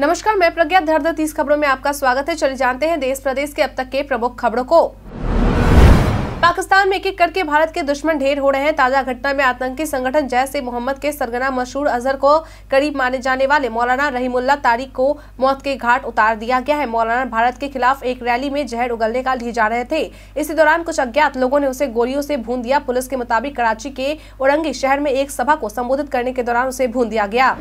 नमस्कार मैं प्रज्ञा धर्द तीस खबरों में आपका स्वागत है चले जानते हैं देश प्रदेश के अब तक के प्रमुख खबरों को पाकिस्तान में एक एक करके भारत के दुश्मन ढेर हो रहे हैं ताजा घटना में आतंकी संगठन जैश ए मोहम्मद के सरगना मशहूर अजहर को करीब माने जाने वाले मौलाना रहीमुल्ला तारिक को मौत के घाट उतार दिया गया है मौलाना भारत के खिलाफ एक रैली में जहर उगलने का लिए जा रहे थे इसी दौरान कुछ अज्ञात लोगों ने उसे गोलियों से भून दिया पुलिस के मुताबिक कराची के औरंगी शहर में एक सभा को संबोधित करने के दौरान उसे भून दिया गया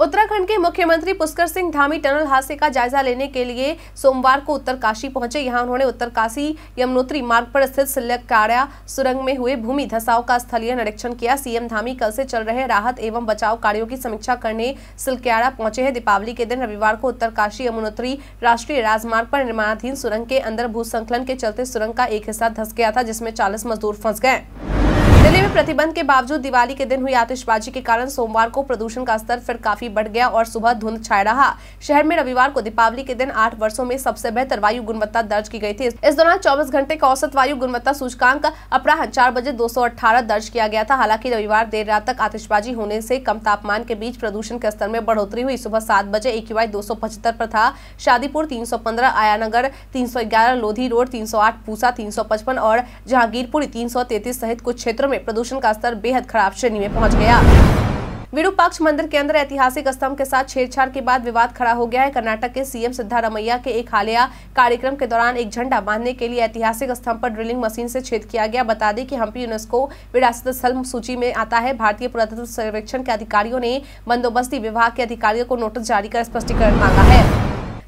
उत्तराखंड के मुख्यमंत्री पुष्कर सिंह धामी टनल हादसे का जायजा लेने के लिए सोमवार को उत्तरकाशी पहुंचे यहां उन्होंने उत्तरकाशी यमुनोत्री मार्ग पर स्थित सिल्लकाड़ा सुरंग में हुए भूमि धसाव का स्थलीय निरीक्षण किया सीएम धामी कल से चल रहे राहत एवं बचाव कार्यो की समीक्षा करने सिल्क्याड़ा पहुंचे हैं दीपावली के दिन रविवार को उत्तरकाशी यमुनोत्री राष्ट्रीय राजमार्ग पर निर्माणाधीन सुरंग के अंदर भूसंकलन के चलते सुरंग का एक हिस्सा धस गया था जिसमें चालीस मजदूर फंस गए दिल्ली में प्रतिबंध के बावजूद दिवाली के दिन हुई आतिशबाजी के कारण सोमवार को प्रदूषण का स्तर फिर काफी बढ़ गया और सुबह धुंध छाया रहा शहर में रविवार को दीपावली के दिन आठ वर्षों में सबसे बेहतर वायु गुणवत्ता दर्ज की गई थी इस दौरान 24 घंटे का औसत वायु गुणवत्ता सूचकांक अपराहन चार बजे दो दर्ज किया गया था हालांकि रविवार देर रात तक आतिशबाजी होने से कम तापमान के बीच प्रदूषण के स्तर में बढ़ोतरी हुई सुबह सात बजे एक दो पर था शादीपुर तीन सौ पंद्रह आयानगर तीन सौ ग्यारह लोधी रोड तीन सौ आठ पूसा तीन सौ पचपन और जहांगीरपुरी तीन सौ तैतीस सहित कुछ क्षेत्रों में प्रदूषण का स्तर बेहद खराब श्रेणी में पहुँच गया विरूपाक्ष मंदिर के अंदर ऐतिहासिक स्तंभ के साथ छेड़छाड़ के बाद विवाद खड़ा हो गया है कर्नाटक के सीएम सिद्धारमैया के एक हालिया कार्यक्रम के दौरान एक झंडा बांधने के लिए ऐतिहासिक स्तंभ पर ड्रिलिंग मशीन से छेद किया गया बता दें कि हम्पी यूनेस्को विरासत स्थल सूची में आता है भारतीय पुरातत्व सर्वेक्षण के अधिकारियों ने बंदोबस्ती विभाग के अधिकारियों को नोटिस जारी कर स्पष्टीकरण मांगा है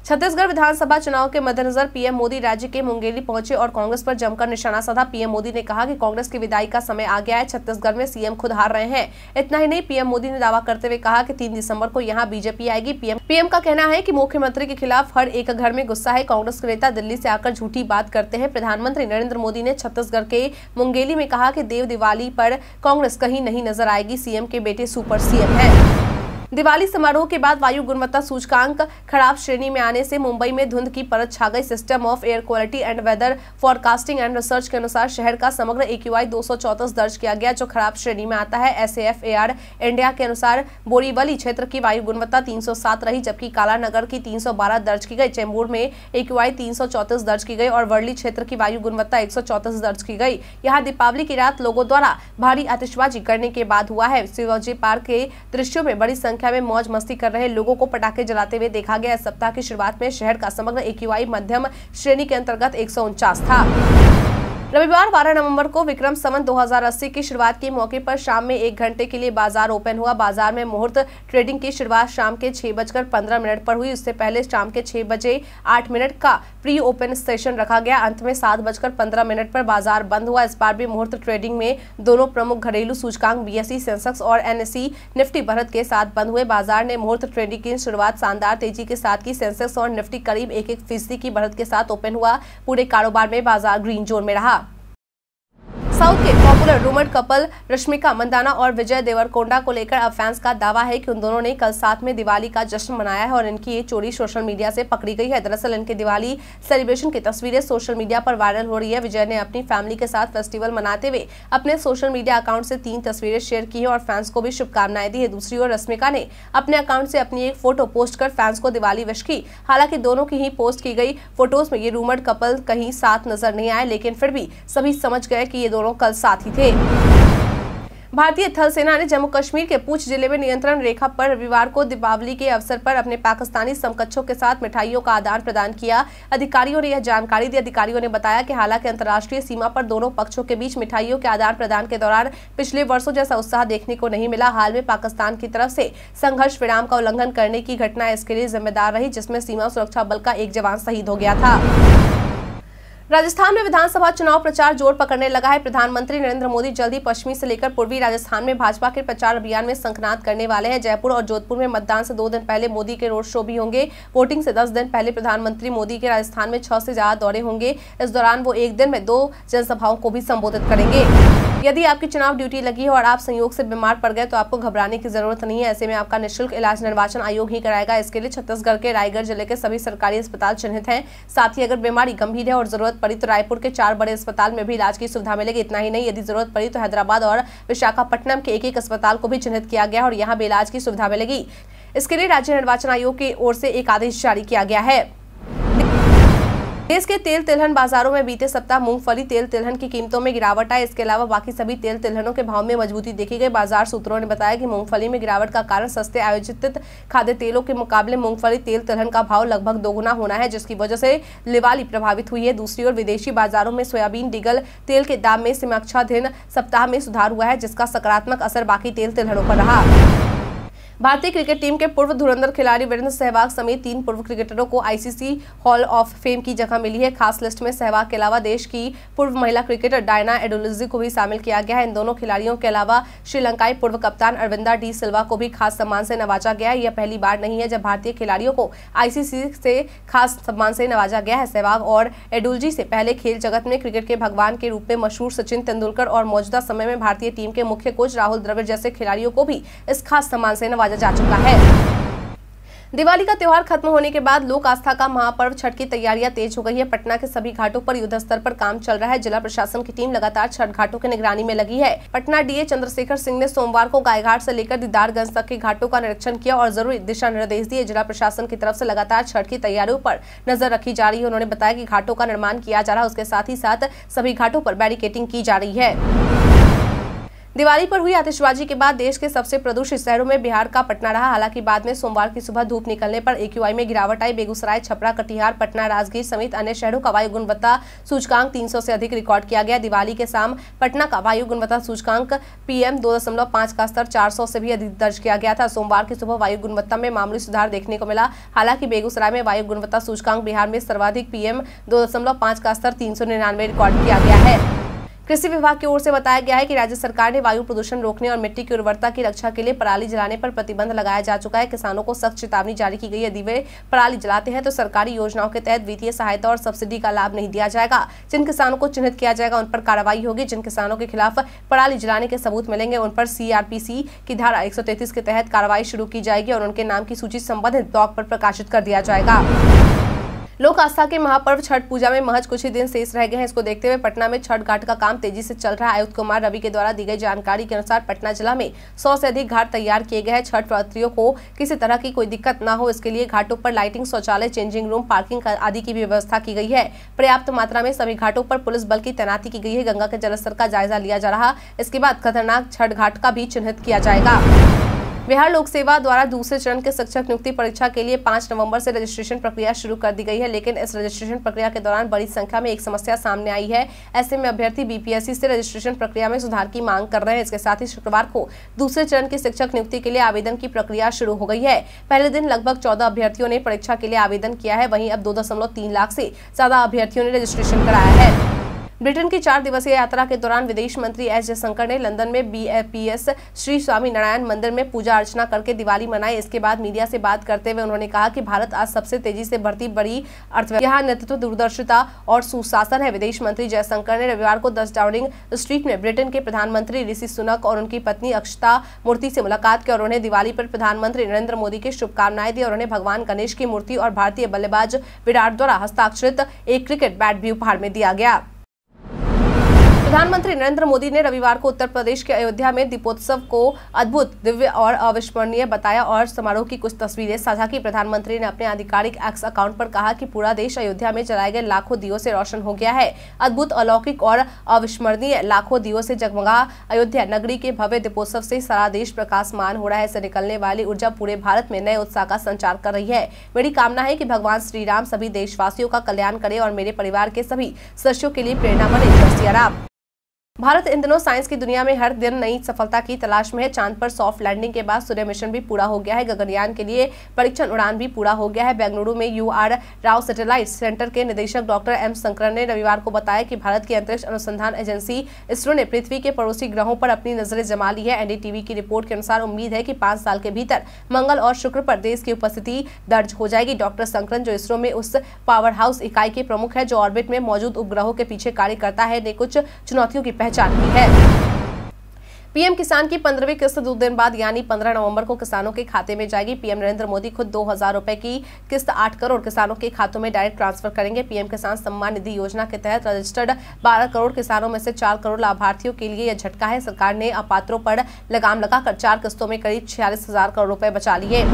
छत्तीसगढ़ विधानसभा चुनाव के मद्देनजर पीएम मोदी राज्य के मुंगेली पहुंचे और कांग्रेस पर जमकर निशाना साधा पीएम मोदी ने कहा कि कांग्रेस की विदाई का समय आ गया है छत्तीसगढ़ में सीएम खुद हार रहे हैं इतना ही नहीं पीएम मोदी ने दावा करते हुए कहा कि तीन दिसंबर को यहाँ बीजेपी आएगी पीएम पीएम का कहना है की मुख्यमंत्री के खिलाफ हर एक घर में गुस्सा है कांग्रेस के नेता दिल्ली से आकर झूठी बात करते हैं प्रधानमंत्री नरेंद्र मोदी ने छत्तीसगढ़ के मुंगेली में कहा की देव दिवाली पर कांग्रेस कहीं नहीं नजर आएगी सीएम के बेटे सुपर सीएम है दिवाली समारोह के बाद वायु गुणवत्ता सूचकांक खराब श्रेणी में आने से मुंबई में धुंध की परत छा गई system of air quality and weather forecasting and research के अनुसार शहर का समग्र ए क्यू दर्ज किया गया जो खराब श्रेणी में आता है एस इंडिया के अनुसार बोरीवली क्षेत्र की वायु गुणवत्ता तीन रही जबकि काला नगर की तीन दर्ज की गई चेंबूर में ए 334 दर्ज की गई और वर्ली क्षेत्र की वायु गुणवत्ता एक दर्ज की गई यहाँ दीपावली की रात लोगों द्वारा भारी आतिशबाजी करने के बाद हुआ है शिवाजी पार्क के दृश्यों में बड़ी संख्या संख्या में मौज मस्ती कर रहे लोगों को पटाखे जलाते हुए देखा गया इस सप्ताह की शुरुआत में शहर का समग्र एक मध्यम श्रेणी के अंतर्गत एक था रविवार 12 नवंबर को विक्रम संवत 2080 की शुरुआत के मौके पर शाम में एक घंटे के लिए बाजार ओपन हुआ बाजार में मुहूर्त ट्रेडिंग की शुरुआत शाम के छह बजकर पंद्रह मिनट पर हुई इससे पहले शाम के छह बजे आठ मिनट का प्री ओपन सेशन रखा गया अंत में सात बजकर पंद्रह मिनट पर बाजार बंद हुआ इस बार भी मुहूर्त ट्रेडिंग में दोनों प्रमुख घरेलू सूचकांक बी सेंसेक्स e, और एनएससी e, निफ्टी भरत के साथ बंद हुए बाजार ने मुहूर्त ट्रेडिंग की शुरुआत शानदार तेजी के साथ की सेंसेक्स और निफ्टी करीब एक एक फीसदी की बढ़त के साथ ओपन हुआ पूरे कारोबार में बाजार ग्रीन जोन में रहा साउथ के popular rumoured couple Rashmika Mandanna और विजय देवरकोंडा को लेकर अब फैंस का दावा है कि उन दोनों ने कल साथ में दिवाली का जश्न मनाया है और इनकी ये चोरी सोशल मीडिया से पकड़ी गई है दरअसल इनके दिवाली सेलिब्रेशन की तस्वीरें सोशल मीडिया पर वायरल हो रही है विजय ने अपनी फैमिली के साथ फेस्टिवल मनाते हुए अपने सोशल मीडिया अकाउंट से तीन तस्वीरें शेयर की है और फैंस को भी शुभकामनाएं दी है दूसरी ओर रश्मिका ने अपने अकाउंट से अपनी एक फोटो पोस्ट कर फैंस को दिवाली विश की हालांकि दोनों की ही पोस्ट की गई फोटोज में ये रूमर्ड कपल कहीं साथ नजर नहीं आए लेकिन फिर भी सभी समझ गए कि ये दोनों दोनों कल साथी थे भारतीय थल सेना ने जम्मू कश्मीर के पूछ जिले में नियंत्रण रेखा पर रविवार को दीपावली के अवसर पर अपने पाकिस्तानी समकक्षों के साथ मिठाइयों का आदान प्रदान किया अधिकारियों ने यह जानकारी दी अधिकारियों ने बताया कि हालांकि अंतर्राष्ट्रीय सीमा पर दोनों पक्षों के बीच मिठाइयों के आदान प्रदान के दौरान पिछले वर्षो जैसा उत्साह देखने को नहीं मिला हाल में पाकिस्तान की तरफ से संघर्ष विराम का उल्लंघन करने की घटना इसके लिए जिम्मेदार रही जिसमें सीमा सुरक्षा बल का एक जवान शहीद हो गया था राजस्थान में विधानसभा चुनाव प्रचार जोर पकड़ने लगा है प्रधानमंत्री नरेंद्र मोदी जल्दी पश्चिमी से लेकर पूर्वी राजस्थान में भाजपा के प्रचार अभियान में संकनाद करने वाले हैं जयपुर और जोधपुर में मतदान से दो दिन पहले मोदी के रोड शो भी होंगे वोटिंग से दस दिन पहले प्रधानमंत्री मोदी के राजस्थान में छह से ज्यादा दौरे होंगे इस दौरान वो एक दिन में दो जनसभाओं को भी संबोधित करेंगे यदि आपकी चुनाव ड्यूटी लगी है और आप संयोग से बीमार पड़ गए तो आपको घबराने की जरूरत नहीं है ऐसे में आपका निशुल्क इलाज निर्वाचन आयोग ही कराएगा इसके लिए छत्तीसगढ़ के रायगढ़ जिले के सभी सरकारी अस्पताल चिन्हित हैं साथ ही अगर बीमारी गंभीर है और जरूरत जरूरत पड़ी तो रायपुर के चार बड़े अस्पताल में भी इलाज की सुविधा मिलेगी इतना ही नहीं यदि जरूरत पड़ी तो हैदराबाद और विशाखापट्टनम के एक एक अस्पताल को भी चिन्हित किया गया और यहाँ भी इलाज की सुविधा मिलेगी इसके लिए राज्य निर्वाचन आयोग की ओर से एक आदेश जारी किया गया है देश के तेल तिलहन बाजारों में बीते सप्ताह मूंगफली तेल तिलहन की कीमतों में गिरावट आई इसके अलावा बाकी सभी तेल तिलहनों के भाव में मजबूती देखी गई बाजार सूत्रों ने बताया कि मूंगफली में गिरावट का कारण सस्ते आयोजित खाद्य तेलों के मुकाबले मूंगफली तेल तिलहन का भाव लगभग दोगुना होना है जिसकी वजह से लिवाली प्रभावित हुई है दूसरी ओर विदेशी बाजारों में सोयाबीन डीगल तेल के दाम में सीमाक्षाधीन सप्ताह में सुधार हुआ है जिसका सकारात्मक असर बाकी तेल तिलहनों पर रहा भारतीय क्रिकेट टीम के पूर्व धुरंधर खिलाड़ी वीरेंद्र सहवाग समेत तीन पूर्व क्रिकेटरों को आईसीसी हॉल ऑफ फेम की जगह मिली है खास लिस्ट में सहवाग के अलावा देश की पूर्व महिला क्रिकेटर डायना एडोलिजी को भी शामिल किया गया है इन दोनों खिलाड़ियों के अलावा श्रीलंकाई पूर्व कप्तान अरविंदा डी सिल्वा को भी खास सम्मान से नवाजा गया यह पहली बार नहीं है जब भारतीय खिलाड़ियों को आईसीसी से खास सम्मान से नवाजा गया है सहवाग और एडुलजी से पहले खेल जगत में क्रिकेट के भगवान के रूप में मशहूर सचिन तेंदुलकर और मौजूदा समय में भारतीय टीम के मुख्य कोच राहुल द्रविड़ जैसे खिलाड़ियों को भी इस खास सम्मान से नवाजा नवाजा जा चुका है दिवाली का त्यौहार खत्म होने के बाद लोक आस्था का महापर्व छठ की तैयारियां तेज हो गई है पटना के सभी घाटों पर युद्ध स्तर पर काम चल रहा है जिला प्रशासन की टीम लगातार छठ घाटों की निगरानी में लगी है पटना डीए चंद्रशेखर सिंह ने सोमवार को गायघाट से लेकर दीदारगंज तक के घाटों का निरीक्षण किया और जरूरी दिशा निर्देश दिए जिला प्रशासन की तरफ ऐसी लगातार छठ की तैयारियों पर नजर रखी जा रही है उन्होंने बताया की घाटों का निर्माण किया जा रहा है उसके साथ ही साथ सभी घाटों पर बैरिकेटिंग की जा रही है दिवाली पर हुई आतिशबाजी के बाद देश के सबसे प्रदूषित शहरों में बिहार का पटना रहा हालांकि बाद में सोमवार की सुबह धूप निकलने पर एक्यूआई में गिरावट आई बेगूसराय छपरा कटिहार पटना राजगीर समेत अन्य शहरों का वायु गुणवत्ता सूचकांक 300 से अधिक रिकॉर्ड किया गया दिवाली के शाम पटना का वायु गुणवत्ता सूचकांक पीएम दो का स्तर चार से भी अधिक दर्ज किया गया था सोमवार की सुबह वायु गुणवत्ता में मामूली सुधार देखने को मिला हालांकि बेगूसराय में वायु गुणवत्ता सूचकांक बिहार में सर्वाधिक पीएम दो का स्तर तीन रिकॉर्ड किया गया है कृषि विभाग की ओर से बताया गया है कि राज्य सरकार ने वायु प्रदूषण रोकने और मिट्टी की उर्वरता की रक्षा के लिए पराली जलाने पर प्रतिबंध लगाया जा चुका है किसानों को सख्त चेतावनी जारी की गई है यदि वे पराली जलाते हैं तो सरकारी योजनाओं के तहत वित्तीय सहायता और सब्सिडी का लाभ नहीं दिया जाएगा जिन किसानों को चिन्हित किया जाएगा उन पर कार्रवाई होगी जिन किसानों के खिलाफ पराली जलाने के सबूत मिलेंगे उन पर सीआरपीसी की धारा एक के तहत कार्रवाई शुरू की जाएगी और उनके नाम की सूची संबंधित ब्लॉक पर प्रकाशित कर दिया जाएगा लोक आस्था के महापर्व छठ पूजा में महज कुछ ही दिन शेष रह गए हैं इसको देखते हुए पटना में छठ घाट का काम तेजी से चल रहा है आयुक्त कुमार रवि के द्वारा दी गई जानकारी के अनुसार पटना जिला में सौ से अधिक घाट तैयार किए गए हैं छठ व्रतियों को किसी तरह की कोई दिक्कत न हो इसके लिए घाटों पर लाइटिंग शौचालय चेंजिंग रूम पार्किंग आदि की व्यवस्था की गई है पर्याप्त मात्रा में सभी घाटों पर पुलिस बल की तैनाती की गई है गंगा के जलस्तर का जायजा लिया जा रहा इसके बाद खतरनाक छठ घाट का भी चिन्हित किया जाएगा बिहार लोक सेवा द्वारा दूसरे चरण के शिक्षक नियुक्ति परीक्षा के लिए पांच नवंबर से रजिस्ट्रेशन प्रक्रिया शुरू कर दी गई है लेकिन इस रजिस्ट्रेशन प्रक्रिया के दौरान बड़ी संख्या में एक समस्या सामने आई है ऐसे में अभ्यर्थी बीपीएससी से रजिस्ट्रेशन प्रक्रिया में सुधार की मांग कर रहे हैं इसके साथ ही शुक्रवार को दूसरे चरण के शिक्षक नियुक्ति के लिए आवेदन की प्रक्रिया शुरू हो गई है पहले दिन लगभग चौदह अभ्यर्थियों ने परीक्षा के लिए आवेदन किया है वहीं अब दो लाख से ज्यादा अभ्यर्थियों ने रजिस्ट्रेशन कराया है ब्रिटेन की चार दिवसीय यात्रा के दौरान विदेश मंत्री एस जयशंकर ने लंदन में बीएपीएस श्री स्वामी नारायण मंदिर में पूजा अर्चना करके दिवाली मनाई इसके बाद मीडिया से बात करते हुए उन्होंने कहा कि भारत आज सबसे तेजी से बढ़ती बड़ी अर्थव्यवस्था यहाँ नेतृत्व दूरदर्शिता और सुशासन है विदेश मंत्री जयशंकर ने रविवार को दस डाउनिंग स्ट्रीट में ब्रिटेन के प्रधानमंत्री ऋषि सुनक और उनकी पत्नी अक्षता मूर्ति से मुलाकात की और उन्हें दिवाली पर प्रधानमंत्री नरेंद्र मोदी की शुभकामनाएं दी और उन्हें भगवान गणेश की मूर्ति और भारतीय बल्लेबाज विराट द्वारा हस्ताक्षरित एक क्रिकेट बैट भी उपहार में दिया गया प्रधानमंत्री नरेंद्र मोदी ने रविवार को उत्तर प्रदेश के अयोध्या में दीपोत्सव को अद्भुत दिव्य और अविस्मरणीय बताया और समारोह की कुछ तस्वीरें साझा की प्रधानमंत्री ने अपने आधिकारिक एक्स अकाउंट पर कहा कि पूरा देश अयोध्या में चलाए गए लाखों दियो से रोशन हो गया है अद्भुत अलौकिक और अविस्मरणीय लाखों दियो से जगमगा अयोध्या नगरी के भव्य दीपोत्सव से सारा देश प्रकाशमान हो रहा है इससे निकलने वाली ऊर्जा पूरे भारत में नए उत्साह का संचार कर रही है मेरी कामना है की भगवान श्री राम सभी देशवासियों का कल्याण करे और मेरे परिवार के सभी सदस्यों के लिए प्रेरणा बने सियाराम भारत इन दिनों साइंस की दुनिया में हर दिन नई सफलता की तलाश में है चांद पर सॉफ्ट लैंडिंग के बाद सूर्य मिशन भी पूरा हो गया है गगनयान के लिए परीक्षण उड़ान भी पूरा हो गया है बेंगलुरु में U R Rao satellite centre के निदेशक डॉक्टर एम शंकरन ने रविवार को बताया कि भारत की अंतरिक्ष अनुसंधान एजेंसी इसरो ने पृथ्वी के पड़ोसी ग्रहों पर अपनी नजरें जमा ली है एनडीटीवी की रिपोर्ट के अनुसार उम्मीद है की पांच साल के भीतर मंगल और शुक्र पर देश की उपस्थिति दर्ज हो जाएगी डॉक्टर शंकरन जो इसरो में उस पावर हाउस इकाई के प्रमुख है जो ऑर्बिट में मौजूद उपग्रहों के पीछे कार्य करता है ने कुछ चुनौतियों की पहचान की है पीएम किसान की पंद्रहवीं किस्त दो दिन बाद यानी 15 नवंबर को किसानों के खाते में जाएगी पीएम नरेंद्र मोदी खुद दो हजार रूपए की किस्त 8 करोड़ किसानों के खातों में डायरेक्ट ट्रांसफर करेंगे पीएम किसान सम्मान निधि योजना के तहत रजिस्टर्ड 12 करोड़ किसानों में से 4 करोड़ लाभार्थियों के लिए यह झटका है सरकार ने अपात्रों पर लगाम लगाकर चार किस्तों में करीब छियालीस करोड़ रुपए बचा लिए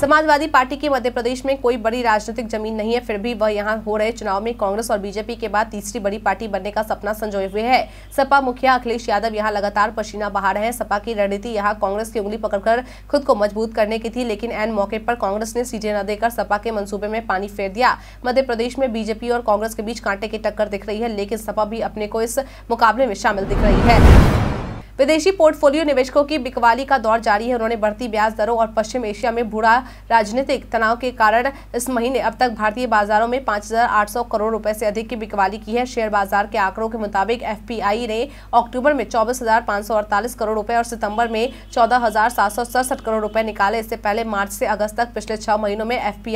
समाजवादी पार्टी की मध्य प्रदेश में कोई बड़ी राजनीतिक जमीन नहीं है फिर भी वह यहाँ हो रहे चुनाव में कांग्रेस और बीजेपी के बाद तीसरी बड़ी पार्टी बनने का सपना संजोए हुए है सपा मुखिया अखिलेश यादव यहाँ लगातार पसीना बहा रहे हैं सपा की रणनीति यहाँ कांग्रेस की उंगली पकड़कर खुद को मजबूत करने की थी लेकिन एन मौके पर कांग्रेस ने सीटें न देकर सपा के मनसूबे में पानी फेर दिया मध्य प्रदेश में बीजेपी और कांग्रेस के बीच कांटे की टक्कर दिख रही है लेकिन सपा भी अपने को इस मुकाबले में शामिल दिख रही है विदेशी पोर्टफोलियो निवेशकों की बिकवाली का दौर जारी है उन्होंने बढ़ती ब्याज दरों और पश्चिम एशिया में बुरा राजनीतिक तनाव के कारण इस महीने अब तक भारतीय बाजारों में 5,800 करोड़ रुपए से अधिक की बिकवाली की है शेयर बाजार के आंकड़ों के मुताबिक एफ ने अक्टूबर में चौबीस करोड़ रुपए और सितंबर में चौदह करोड़ रुपए निकाले इससे पहले मार्च से अगस्त तक पिछले छह महीनों में एफ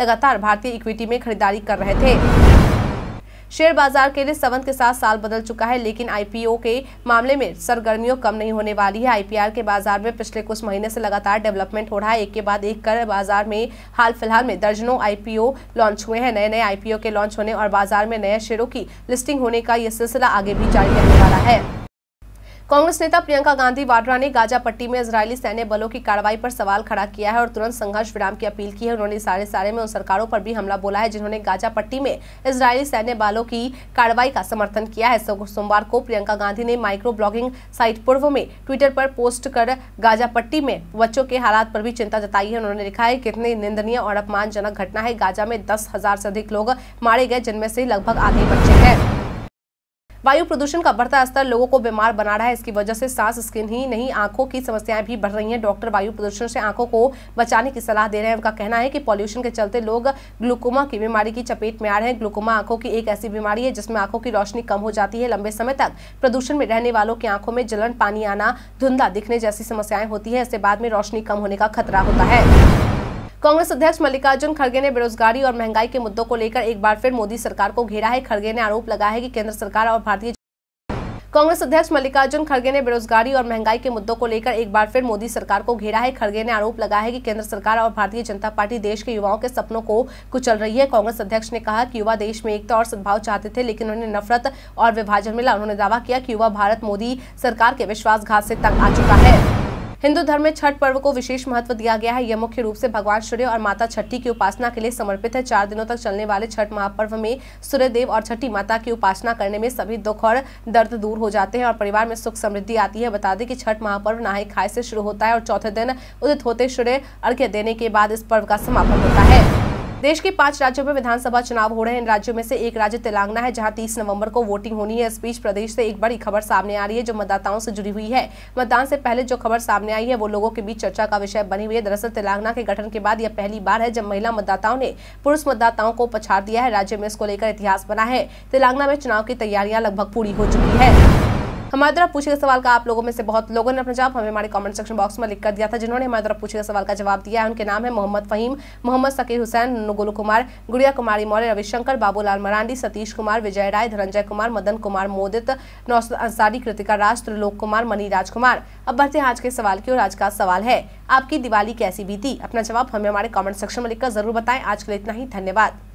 लगातार भारतीय इक्विटी में खरीदारी कर रहे थे शेयर बाजार के लिए सवंत के साथ साल बदल चुका है लेकिन आईपीओ के मामले में सरगर्मियों कम नहीं होने वाली है आईपीआर के बाजार में पिछले कुछ महीने से लगातार डेवलपमेंट हो रहा है एक के बाद एक कर बाजार में हाल फिलहाल में दर्जनों आईपीओ लॉन्च हुए हैं नए नए आईपीओ के लॉन्च होने और बाजार में नए शेयरों की लिस्टिंग होने का यह सिलसिला आगे भी जारी रहने वाला है कांग्रेस नेता प्रियंका गांधी वाड्रा ने गाजा पट्टी में इसराइली सैन्य बलों की कार्रवाई पर सवाल खड़ा किया है और तुरंत संघर्ष विराम की अपील की है उन्होंने सारे सारे में उन सरकारों पर भी हमला बोला है जिन्होंने गाजा पट्टी में इसराइली सैन्य बलों की कार्रवाई का समर्थन किया है सोमवार को प्रियंका गांधी ने माइक्रो ब्लॉगिंग साइट पूर्व में ट्विटर पर पोस्ट कर गाजा पट्टी में बच्चों के हालात पर भी चिंता जताई है उन्होंने लिखा है कितने निंदनीय और अपमानजनक घटना है गाजा में दस हजार से अधिक लोग मारे गए जिनमें से लगभग आधे बच्चे हैं वायु प्रदूषण का बढ़ता स्तर लोगों को बीमार बना रहा है इसकी वजह से सांस स्किन ही नहीं आंखों की समस्याएं भी बढ़ रही हैं डॉक्टर वायु प्रदूषण से आंखों को बचाने की सलाह दे रहे हैं उनका कहना है कि पॉल्यूशन के चलते लोग ग्लूकोमा की बीमारी की चपेट में आ रहे हैं ग्लूकोमा आंखों की एक ऐसी बीमारी है जिसमें आंखों की रोशनी कम हो जाती है लंबे समय तक प्रदूषण में रहने वालों की आंखों में जलन पानी आना धुंधा दिखने जैसी समस्याएं होती है इससे बाद में रोशनी कम होने का खतरा होता है कांग्रेस अध्यक्ष मल्लिकार्जुन खड़गे ने बेरोजगारी और महंगाई के मुद्दों को लेकर एक बार फिर मोदी सरकार को घेरा है खड़गे ने आरोप लगाया है कि केंद्र सरकार और भारतीय कांग्रेस अध्यक्ष मल्लिकार्जुन खड़गे ने बेरोजगारी और महंगाई के मुद्दों को लेकर एक बार फिर मोदी सरकार को घेरा है खड़गे ने आरोप लगाया है कि केंद्र सरकार और भारतीय जनता पार्टी देश के युवाओं के सपनों को कुचल रही है कांग्रेस अध्यक्ष ने कहा कि युवा देश में एकता तो और सद्भाव चाहते थे लेकिन उन्हें नफरत और विभाजन मिला उन्होंने दावा किया कि युवा भारत मोदी सरकार के विश्वासघात से तंग आ चुका है हिंदू धर्म में छठ पर्व को विशेष महत्व दिया गया है यह मुख्य रूप से भगवान सूर्य और माता छठी की उपासना के लिए समर्पित है चार दिनों तक चलने वाले छठ महापर्व में सूर्य देव और छठी माता की उपासना करने में सभी दुख और दर्द दूर हो जाते हैं और परिवार में सुख समृद्धि आती है बता दें कि छठ महापर्व नहाय खाए से शुरू होता है और चौथे दिन उदित होते सूर्य अर्घ्य देने के बाद इस पर्व का समापन होता है देश के पांच राज्यों में विधानसभा चुनाव हो रहे हैं इन राज्यों में से एक राज्य तेलंगाना है जहां 30 नवंबर को वोटिंग होनी है इस बीच प्रदेश से एक बड़ी खबर सामने आ रही है जो मतदाताओं से जुड़ी हुई है मतदान से पहले जो खबर सामने आई है वो लोगों के बीच चर्चा का विषय बनी हुई है दरअसल तेलंगाना के गठन के बाद यह पहली बार है जब महिला मतदाताओं ने पुरुष मतदाताओं को पछाड़ दिया है राज्य में इसको लेकर इतिहास बना है तेलंगाना में चुनाव की तैयारियां लगभग पूरी हो चुकी है हमारे द्वारा पूछे गए सवाल का आप लोगों में से बहुत लोगों ने अपना जवाब हमें हमारे कमेंट सेक्शन बॉक्स में लिख कर दिया था जिन्होंने हमारे द्वारा पूछे गए सवाल का जवाब दिया है उनके नाम है मोहम्मद फहीम मोहम्मद सकीर हुसैन गोलू कुमार गुड़िया कुमारी मौर्य रविशंकर बाबूलाल मरांडी सतीश कुमार विजय राय धनंजय कुमार मदन कुमार मोदित नौसद अंसारी कृतिका राज त्रिलोक कुमार मनी राजकुमार अब बढ़ते हैं आज के सवाल की और आज का सवाल है आपकी दिवाली कैसी बीती अपना जवाब हमें हमारे कमेंट सेक्शन में लिखकर जरूर बताएं आज के लिए इतना ही धन्यवाद